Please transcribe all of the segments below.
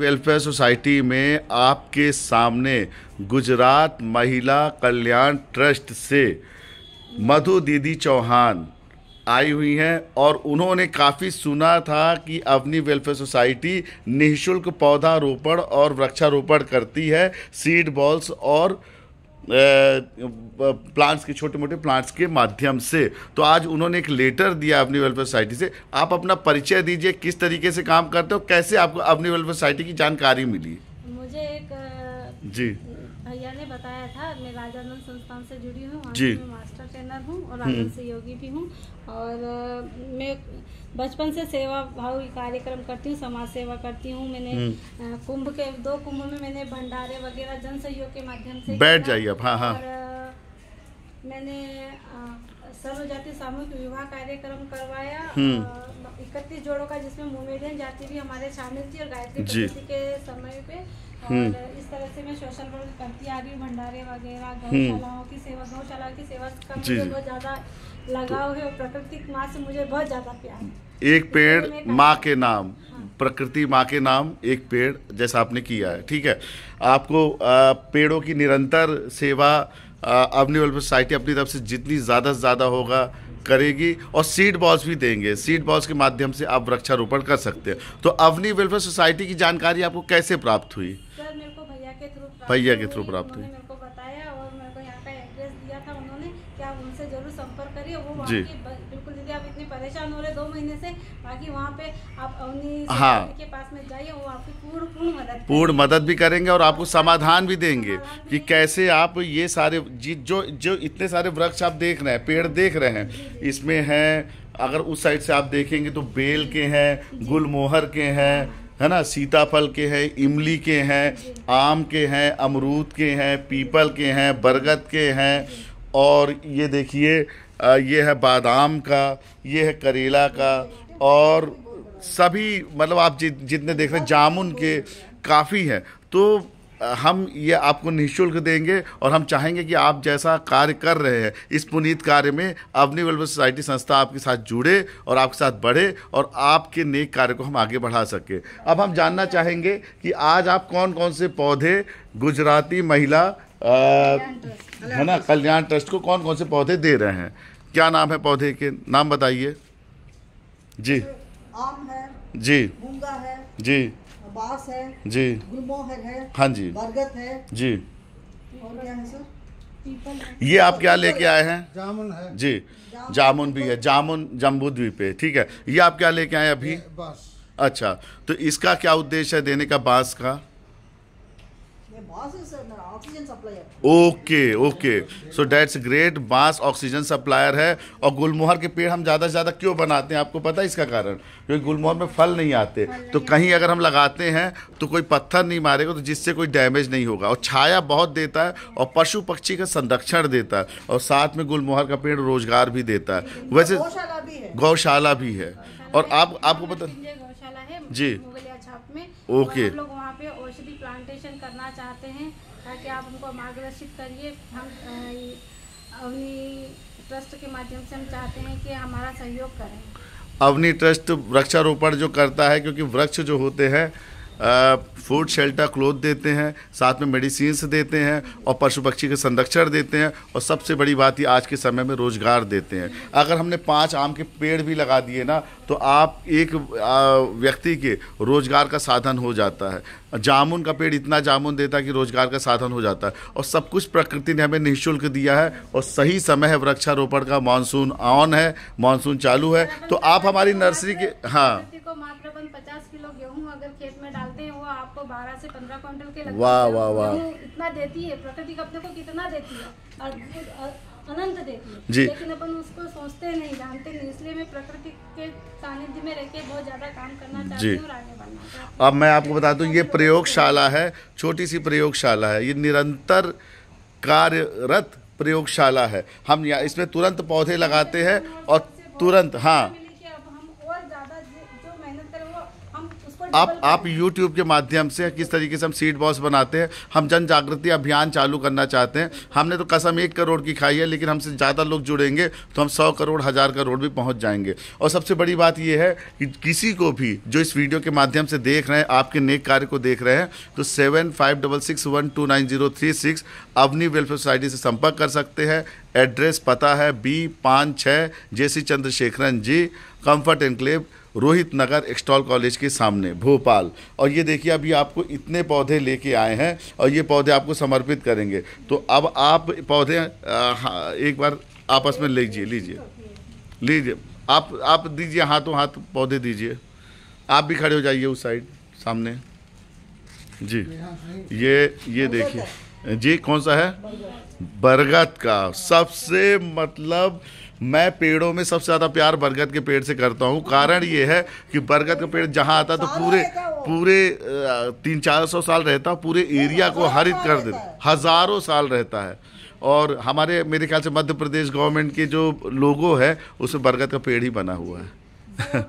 Welfare society में आपके सामने गुजरात महिला कल्याण ट्रस्ट से मधु दीदी चौहान आई हुई हैं और उन्होंने काफ़ी सुना था कि अवनी वेलफेयर सोसाइटी निःशुल्क पौधा रोपण और वृक्षारोपण करती है सीड बॉल्स और प्लांट्स के छोटे मोटे प्लांट्स के माध्यम से तो आज उन्होंने एक लेटर दिया अपनी वेलफेयर सोसाइटी से आप अपना परिचय दीजिए किस तरीके से काम करते हो कैसे आपको अपनी वेलफेयर सोसाइटी की जानकारी मिली मुझे एक जी भैया ने बताया था मैं राजानंद संस्थान से जुड़ी हूँ मास्टर ट्रेनर हूँ और हम्म। राजन सहयोगी भी हूँ और मैं बचपन से सेवा भाव कार्यक्रम करती हूँ समाज सेवा करती हूँ मैंने हम्म। कुंभ के दो कुंभ में मैंने भंडारे वगैरह जन सहयोग के माध्यम से बैठ जाइए आप हाँ हाँ मैंने सर्वजाति सामूहिक विवाह कार्यक्रम करवाया हम्म। इकतीस जोड़ों का जिसमें मुमेरियन जाति भी हमारे शामिल थी और गायत्री के समय पे हम्म। करती आ रही हम्म। एक पेड़ माँ के नाम हाँ। प्रकृति माँ के नाम एक पेड़ जैसा आपने किया है ठीक है आपको पेड़ों की निरंतर सेवा अवनी सोसाइटी अपनी तरफ से जितनी ज्यादा से ज्यादा होगा करेगी और सीड बॉल्स भी देंगे सीड बॉल्स के माध्यम से आप वृक्षारोपण कर सकते हैं तो अवनी वेलफेयर सोसाइटी की जानकारी आपको कैसे प्राप्त हुई भैया के थ्रू प्राप्त हुई बताया और मेरे को यहाँ का एड्रेस दिया था क्या उनसे जरूर संपर्क करिए वो वहाँ की बिल्कुल दीदी आप इतने परेशान हो रहे दो महीने से बाकी वहाँ पे आप हाँ के पास में जाइए वो आपकी पूर्ण पूर्ण मदद पूर्ण मदद भी करेंगे और आपको समाधान भी देंगे कि कैसे आप ये सारे जी जो जो इतने सारे वृक्ष आप देख रहे हैं पेड़ देख रहे हैं इसमें हैं अगर उस साइड से आप देखेंगे तो बेल के हैं गुलमोहर के हैं है ना सीताफल के हैं इमली के हैं आम के हैं अमरूद के हैं पीपल के हैं बरगद के हैं और ये देखिए ये है बादाम का ये है करेला का और सभी मतलब आप जित जितने देख रहे हैं जामुन के काफ़ी हैं तो हम ये आपको निःशुल्क देंगे और हम चाहेंगे कि आप जैसा कार्य कर रहे हैं इस पुनीत कार्य में अवनी वेलफेयर सोसाइटी संस्था आपके साथ जुड़े और आपके साथ बढ़े और आपके नेक कार्य को हम आगे बढ़ा सके अब हम जानना चाहेंगे कि आज आप कौन कौन से पौधे गुजराती महिला है ना कल्याण ट्रस्ट को कौन कौन से पौधे दे रहे हैं क्या नाम है पौधे के नाम बताइए जी आम है जी है जी बास है जी गुलमोहर है हाँ जी बरगद है जी और क्या है सर ये आप क्या लेके आए हैं जामुन है जी जामुन भी है जामुन जम्बू द्वीप है ठीक है ये आप क्या लेके आए अभी अच्छा तो इसका क्या उद्देश्य है देने का बांस का बांस okay okay so that's great बांस ऑक्सीजन सप्लायर है और गुलमोहर के पेड़ हम ज़्यादा से ज़्यादा क्यों बनाते हैं आपको पता है इसका कारण क्योंकि गुलमोहर में फल नहीं आते तो कहीं अगर हम लगाते हैं तो कोई पत्थर नहीं मारेगा तो जिससे कोई डैमेज नहीं होगा और छाया बहुत देता है और पशु पक्षी का संरक्षण देता है और साथ में गुलमोहर का पेड़ रोजगार भी देता है वैसे गौशाला भी है और आप आपको पता जी ओके पे औषधि प्लांटेशन करना चाहते हैं ताकि आप हमको मार्गदर्शित करिए हम अवनी ट्रस्ट के माध्यम से हम चाहते हैं कि हमारा सहयोग करें अवनी ट्रस्ट वृक्षारोपण जो करता है क्योंकि वृक्ष जो होते हैं फूड शेल्टर क्लोथ देते हैं साथ में मेडिसिन देते हैं और पशु पक्षी के संरक्षण देते हैं और सबसे बड़ी बात ये आज के समय में रोज़गार देते हैं अगर हमने पाँच आम के पेड़ भी लगा दिए ना तो आप एक व्यक्ति के रोज़गार का साधन हो जाता है जामुन का पेड़ इतना जामुन देता है कि रोज़गार का साधन हो जाता है और सब कुछ प्रकृति ने हमें निःशुल्क दिया है और सही समय है वृक्षारोपण का मानसून ऑन है मानसून चालू है तो आप हमारी नर्सरी के हाँ बारह से पंद्रह क्विंटल के वाह वाह वाह इतना देती है प्रकृति अपने को कितना देती है और अनंत देती है जी लेकिन अपन उसको सोचते नहीं जानते नहीं इसलिए मैं प्रकृति के सानिध्य में रह बहुत ज़्यादा काम करना चाहती हूँ आगे बढ़ना अब मैं आपको बता दूँ ये तो प्रयोगशाला है छोटी सी प्रयोगशाला है ये निरंतर कार्यरत प्रयोगशाला है हम यहाँ इसमें तुरंत पौधे लगाते हैं और तुरंत हाँ आप आप यूट्यूब के माध्यम से किस तरीके से हम सीट बॉस बनाते हैं हम जन जागृति अभियान चालू करना चाहते हैं हमने तो कसम एक करोड़ की खाई है लेकिन हमसे ज़्यादा लोग जुड़ेंगे तो हम सौ करोड़ हज़ार करोड़ भी पहुँच जाएंगे और सबसे बड़ी बात यह है कि किसी को भी जो इस वीडियो के माध्यम से देख रहे हैं आपके नेक कार्य को देख रहे हैं तो seven five double six one two nine zero three six Avani welfare society से संपर्क कर सकते हैं एड्रेस पता है बी पाँच छः J C Chandrasekharan ji comfort enclave Rohit Nagar Extol college के सामने भोपाल और ये देखिए अभी आपको इतने पौधे लेके आए हैं और ये पौधे आपको समर्पित करेंगे तो अब आप पौधे हाँ, एक बार आपस में लीजिए लीजिए लीजिए आप आप दीजिए हाथों हाथ पौधे दीजिए आप भी खड़े हो जाइए उस साइड सामने जी ये ये देखिए जी कौन सा है बरगद का सबसे मतलब मैं पेड़ों में सबसे ज़्यादा प्यार बरगद के पेड़ से करता हूँ कारण ये है कि बरगद का पेड़ जहाँ आता तो पूरे पूरे तीन चार सौ साल रहता पूरे एरिया को हरित कर देता हज़ारों साल रहता है और हमारे मेरे ख्याल से मध्य प्रदेश गवर्नमेंट के जो लोगो है उसमें बरगद का पेड़ ही बना हुआ है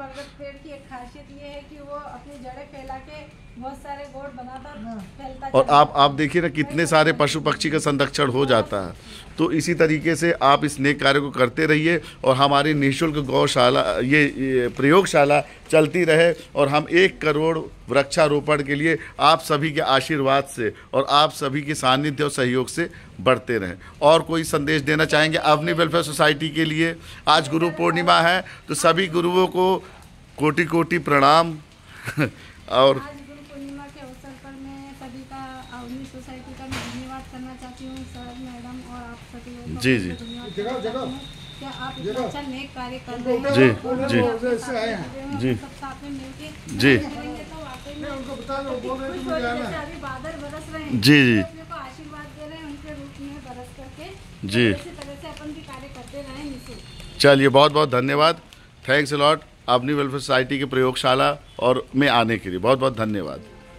और हाँ। आप आप देखिए ना कितने सारे पशु पक्षी का संरक्षण हो जाता है तो इसी तरीके से आप इस नेक कार्य को करते रहिए और हमारी निःशुल्क गौशाला ये, ये प्रयोगशाला चलती रहे और हम एक करोड़ वृक्षारोपण के लिए आप सभी के आशीर्वाद से और आप सभी के सानिध्य और सहयोग से बढ़ते रहें और कोई संदेश देना चाहेंगे अवनी वेलफेयर सोसाइटी के लिए आज गुरु पूर्णिमा है तो सभी गुरुओं को कोटि कोटि प्रणाम और चाहती हूँ सर मैडम और आप सभी लोग जी जी क्या आप अच्छा नेक कार्य कर रहे हैं जी जी जी सब साथ में मिलके जी तो जी जी जी तो चलिए बहुत बहुत धन्यवाद थैंक्स अलॉट अपनी वेलफेयर सोसाइटी के प्रयोगशाला और में आने के लिए बहुत बहुत धन्यवाद